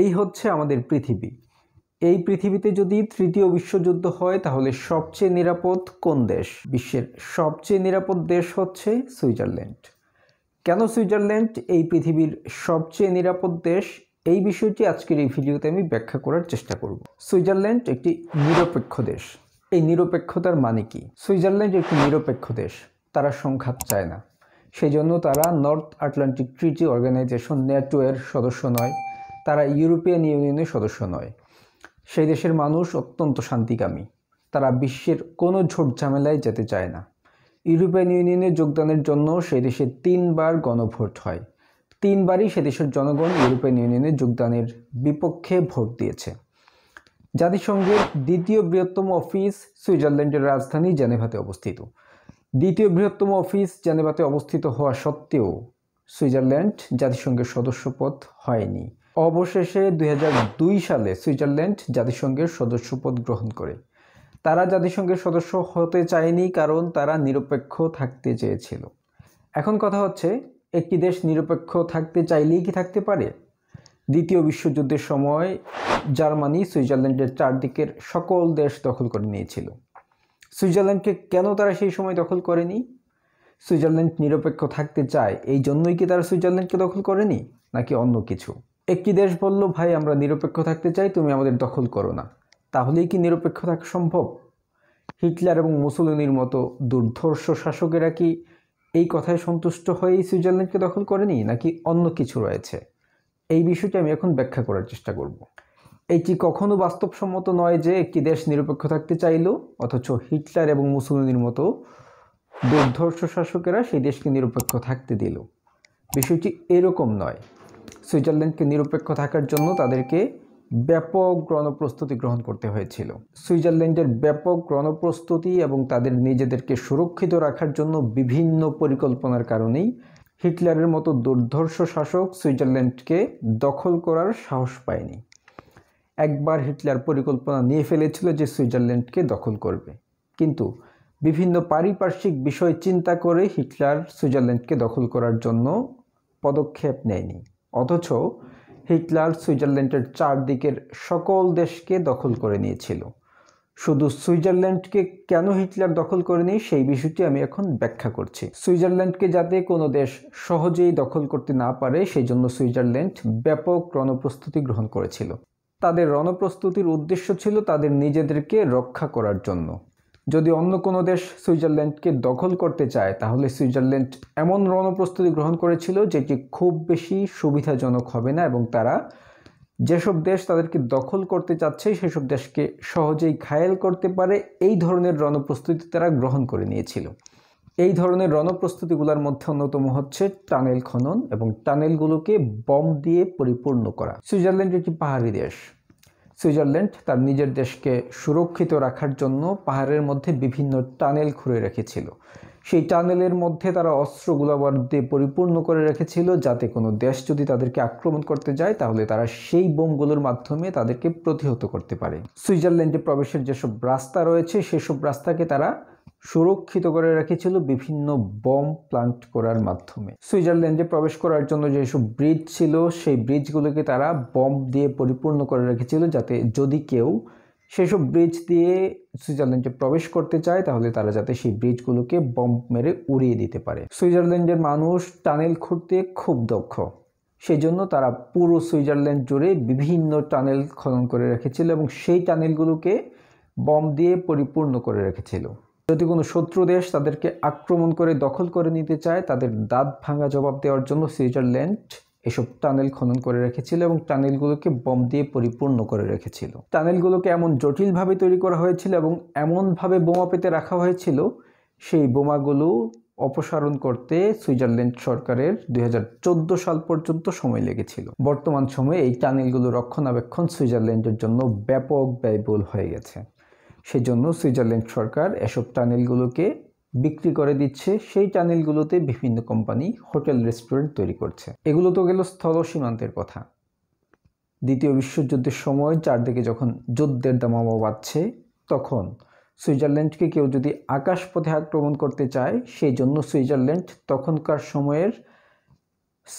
এই হচ্ছে আমাদের পৃথিবী এই পৃথিবীতে যদি তৃতীয় বিশ্বযুদ্ধ হয় তাহলে সবচেয়ে নিরাপদ কোন দেশ বিশ্বের সবচেয়ে নিরাপদ দেশ হচ্ছে সুইজারল্যান্ড কেন সুইজারল্যান্ড এই পৃথিবীর সবচেয়ে নিরাপদ দেশ এই বিষয়টি আজকের এই ভিডিওতে আমি ব্যাখ্যা করার চেষ্টা করব সুইজারল্যান্ড একটি নিরপেক্ষ দেশ এই নিরপেক্ষতার মানে কি সুইজারল্যান্ড একটি নিরপেক্ষ দেশ তারা সংঘাত চায় না সেই জন্য তারা North Atlantic Treaty Organization NATO এর সদস্য নয় তারা ইউরোপিয়ান ইউনিয়নের সদস্য নয় সেই দেশের মানুষ অত্যন্ত শান্তিকামী তারা বিশ্বের কোনো ঝোট ঝামেলায় যেতে চায় না ইউরোপিয়ান ইউনিয়নে যোগদানের জন্য সেই দেশে তিনবার গণভোট হয় তিনবারই সে দেশের জনগণ ইউরোপিয়ান ইউনিয়নে যোগদানের বিপক্ষে ভোট দিয়েছে জাতিসংঘের দ্বিতীয় বৃহত্তম অফিস সুইজারল্যান্ডের রাজধানী জেনেভাতে অবস্থিত দ্বিতীয় বৃহত্তম অফিস জেনেভাতে অবস্থিত হওয়া সত্ত্বেও সুইজারল্যান্ড জাতিসংঘের সদস্যপদ হয়নি অবশেষে দুই সালে সুইজারল্যান্ড জাতিসংঘের সদস্যপদ গ্রহণ করে তারা জাতিসংঘের সদস্য হতে চায়নি কারণ তারা নিরপেক্ষ থাকতে চেয়েছিল এখন কথা হচ্ছে একটি দেশ নিরপেক্ষ থাকতে চাইলেই কি থাকতে পারে দ্বিতীয় বিশ্বযুদ্ধের সময় জার্মানি সুইজারল্যান্ডের চারদিকের সকল দেশ দখল করে নিয়েছিল সুইজারল্যান্ডকে কেন তারা সেই সময় দখল করেনি সুইজারল্যান্ড নিরপেক্ষ থাকতে চায় এই জন্যই কি তারা সুইজারল্যান্ডকে দখল করেনি নাকি অন্য কিছু একটি দেশ বলল ভাই আমরা নিরপেক্ষ থাকতে চাই তুমি আমাদের দখল করো না তাহলেই কি নিরপেক্ষ থাকা সম্ভব হিটলার এবং মুসলিনীর মতো দুর্ধর্ষ শাসকেরা কি এই কথায় সন্তুষ্ট এই সুইজারল্যান্ডকে দখল করেনি নাকি অন্য কিছু রয়েছে এই বিষয়টি আমি এখন ব্যাখ্যা করার চেষ্টা করব এটি কখনো বাস্তবসম্মত নয় যে একটি দেশ নিরপেক্ষ থাকতে চাইল অথচ হিটলার এবং মুসলিনীর মতো দুর্ধর্ষ শাসকেরা সেই দেশকে নিরপেক্ষ থাকতে দিল বিষয়টি এরকম নয় সুইজারল্যান্ডকে নিরপেক্ষ থাকার জন্য তাদেরকে ব্যাপক রণপ্রস্তুতি গ্রহণ করতে হয়েছিল সুইজারল্যান্ডের ব্যাপক রণপ্রস্তুতি এবং তাদের নিজেদেরকে সুরক্ষিত রাখার জন্য বিভিন্ন পরিকল্পনার কারণেই হিটলারের মতো দুর্ধর্ষ শাসক সুইজারল্যান্ডকে দখল করার সাহস পায়নি একবার হিটলার পরিকল্পনা নিয়ে ফেলেছিল যে সুইজারল্যান্ডকে দখল করবে কিন্তু বিভিন্ন পারিপার্শ্বিক বিষয় চিন্তা করে হিটলার সুইজারল্যান্ডকে দখল করার জন্য পদক্ষেপ নেয়নি অথচ হিটলার সুইজারল্যান্ডের চারদিকের সকল দেশকে দখল করে নিয়েছিল শুধু সুইজারল্যান্ডকে কেন হিটলার দখল করেনি সেই বিষয়টি আমি এখন ব্যাখ্যা করছি সুইজারল্যান্ডকে যাতে কোনো দেশ সহজেই দখল করতে না পারে সেই জন্য সুইজারল্যান্ড ব্যাপক রণপ্রস্তুতি গ্রহণ করেছিল তাদের রণপ্রস্তুতির উদ্দেশ্য ছিল তাদের নিজেদেরকে রক্ষা করার জন্য যদি অন্য কোনো দেশ সুইজারল্যান্ডকে দখল করতে চায় তাহলে সুইজারল্যান্ড এমন রণপ্রস্তুতি গ্রহণ করেছিল যেটি খুব বেশি সুবিধাজনক হবে না এবং তারা যেসব দেশ তাদেরকে দখল করতে চাচ্ছে সেসব দেশকে সহজেই ঘায়েল করতে পারে এই ধরনের রণপ্রস্তুতি তারা গ্রহণ করে নিয়েছিল এই ধরনের রণপ্রস্তুতিগুলোর মধ্যে অন্যতম হচ্ছে টানেল খনন এবং টানেলগুলোকে বম দিয়ে পরিপূর্ণ করা সুইজারল্যান্ড একটি পাহাড়ি দেশ সুইজারল্যান্ড তার নিজের দেশকে সুরক্ষিত রাখার জন্য পাহাড়ের মধ্যে বিভিন্ন টানেল খুঁড়ে রেখেছিল সেই টানেলের মধ্যে তারা অস্ত্র গোলাবার দিয়ে পরিপূর্ণ করে রেখেছিল যাতে কোনো দেশ যদি তাদেরকে আক্রমণ করতে যায় তাহলে তারা সেই বোমগুলোর মাধ্যমে তাদেরকে প্রতিহত করতে পারে সুইজারল্যান্ডে প্রবেশের যেসব রাস্তা রয়েছে সেসব রাস্তাকে তারা সুরক্ষিত করে রেখেছিল বিভিন্ন বম প্লান্ট করার মাধ্যমে সুইজারল্যান্ডে প্রবেশ করার জন্য যেসব ব্রিজ ছিল সেই ব্রিজগুলোকে তারা বম দিয়ে পরিপূর্ণ করে রেখেছিল যাতে যদি কেউ সেসব ব্রিজ দিয়ে সুইজারল্যান্ডে প্রবেশ করতে চায় তাহলে তারা যাতে সেই ব্রিজগুলোকে বম মেরে উড়িয়ে দিতে পারে সুইজারল্যান্ডের মানুষ টানেল খুঁড়তে খুব দক্ষ সেই জন্য তারা পুরো সুইজারল্যান্ড জুড়ে বিভিন্ন টানেল খনন করে রেখেছিল এবং সেই টানেলগুলোকে বম দিয়ে পরিপূর্ণ করে রেখেছিল যদি কোনো শত্রু দেশ তাদেরকে আক্রমণ করে দখল করে নিতে চায় তাদের দাঁত ভাঙা জবাব দেওয়ার জন্য সুইজারল্যান্ড এসব টানেল খনন করে রেখেছিল এবং টানেলগুলোকে বম দিয়ে পরিপূর্ণ করে রেখেছিল টানেলগুলোকে এমন জটিলভাবে তৈরি করা হয়েছিল এবং এমনভাবে বোমা পেতে রাখা হয়েছিল সেই বোমাগুলো অপসারণ করতে সুইজারল্যান্ড সরকারের দুই সাল পর্যন্ত সময় লেগেছিল বর্তমান সময়ে এই টানেলগুলো রক্ষণাবেক্ষণ সুইজারল্যান্ডের জন্য ব্যাপক ব্যয়বহুল হয়ে গেছে সেজন্য সুইজারল্যান্ড সরকার এসব টানেলগুলোকে বিক্রি করে দিচ্ছে সেই টানেলগুলোতে বিভিন্ন কোম্পানি হোটেল রেস্টুরেন্ট তৈরি করছে এগুলো তো গেল স্থল সীমান্তের কথা দ্বিতীয় বিশ্বযুদ্ধের সময় চারদিকে যখন যুদ্ধের দামামা বাড়ছে তখন সুইজারল্যান্ডকে কেউ যদি আকাশপথে আক্রমণ করতে চায় সেই জন্য সুইজারল্যান্ড তখনকার সময়ের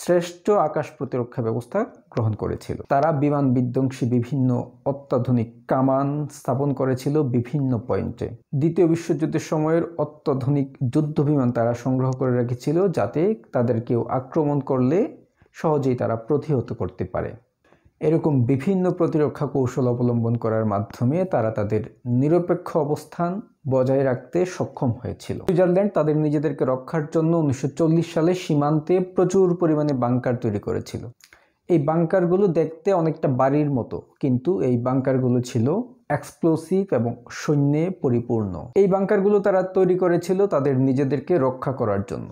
শ্রেষ্ঠ আকাশ প্রতিরক্ষা ব্যবস্থা গ্রহণ করেছিল তারা বিমান বিধ্বংসী বিভিন্ন অত্যাধুনিক কামান স্থাপন করেছিল বিভিন্ন পয়েন্টে দ্বিতীয় বিশ্বযুদ্ধের সময়ের অত্যাধুনিক যুদ্ধ বিমান তারা সংগ্রহ করে রেখেছিল যাতে তাদের কেউ আক্রমণ করলে সহজেই তারা প্রতিহত করতে পারে এরকম বিভিন্ন প্রতিরক্ষা কৌশল অবলম্বন করার মাধ্যমে তারা তাদের নিরপেক্ষ অবস্থান বজায় রাখতে সক্ষম হয়েছিল সুইজারল্যান্ড তাদের নিজেদেরকে রক্ষার জন্য উনিশশো সালে সীমান্তে প্রচুর পরিমাণে বাংকার তৈরি করেছিল এই বাংকারগুলো দেখতে অনেকটা বাড়ির মতো কিন্তু এই বাংকারগুলো ছিল এক্সপ্লোসিভ এবং সৈন্যে পরিপূর্ণ এই বাংকারগুলো তারা তৈরি করেছিল তাদের নিজেদেরকে রক্ষা করার জন্য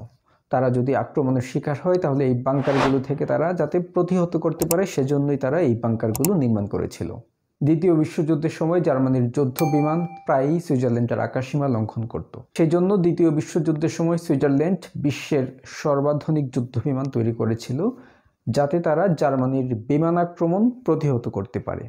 তারা যদি আক্রমণের শিকার হয় তাহলে এই বাংকারগুলো থেকে তারা যাতে প্রতিহত করতে পারে সেজন্যই তারা এই বাংকারগুলো নির্মাণ করেছিল দ্বিতীয় বিশ্বযুদ্ধের সময় জার্মানির যুদ্ধ বিমান প্রায়ই সুইজারল্যান্ডের আকাশসীমা লঙ্ঘন করত সেই জন্য দ্বিতীয় বিশ্বযুদ্ধের সময় সুইজারল্যান্ড বিশ্বের সর্বাধুনিক যুদ্ধ বিমান তৈরি করেছিল যাতে তারা জার্মানির বিমান আক্রমণ প্রতিহত করতে পারে